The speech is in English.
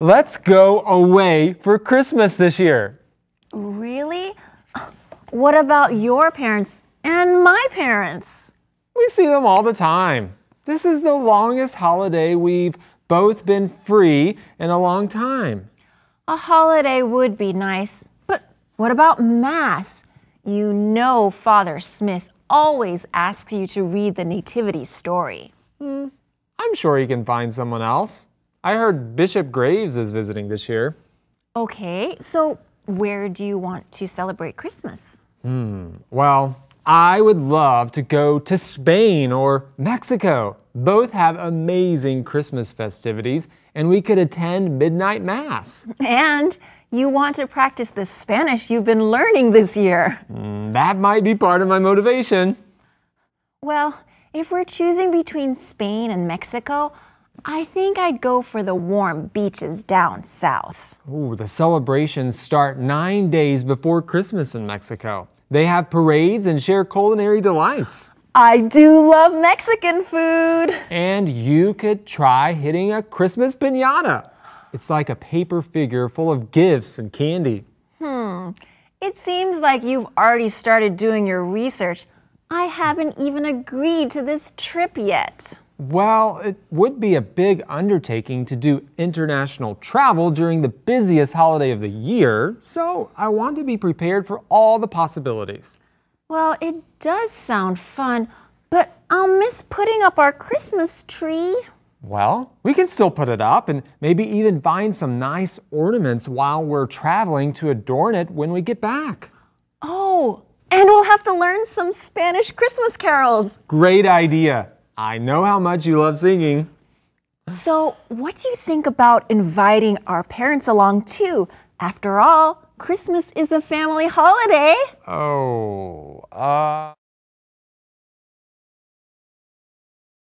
Let's go away for Christmas this year. Really? What about your parents and my parents? We see them all the time. This is the longest holiday we've both been free in a long time. A holiday would be nice, but what about Mass? You know Father Smith always asks you to read the Nativity story. Mm, I'm sure he can find someone else. I heard Bishop Graves is visiting this year. Okay, so where do you want to celebrate Christmas? Hmm, well, I would love to go to Spain or Mexico. Both have amazing Christmas festivities, and we could attend Midnight Mass. And you want to practice the Spanish you've been learning this year. Mm, that might be part of my motivation. Well, if we're choosing between Spain and Mexico, I think I'd go for the warm beaches down south. Ooh, the celebrations start nine days before Christmas in Mexico. They have parades and share culinary delights. I do love Mexican food. And you could try hitting a Christmas pinata. It's like a paper figure full of gifts and candy. Hmm. It seems like you've already started doing your research. I haven't even agreed to this trip yet. Well, it would be a big undertaking to do international travel during the busiest holiday of the year, so I want to be prepared for all the possibilities. Well, it does sound fun, but I'll miss putting up our Christmas tree. Well, we can still put it up and maybe even find some nice ornaments while we're traveling to adorn it when we get back. Oh, and we'll have to learn some Spanish Christmas carols. Great idea. I know how much you love singing. So, what do you think about inviting our parents along too? After all, Christmas is a family holiday. Oh.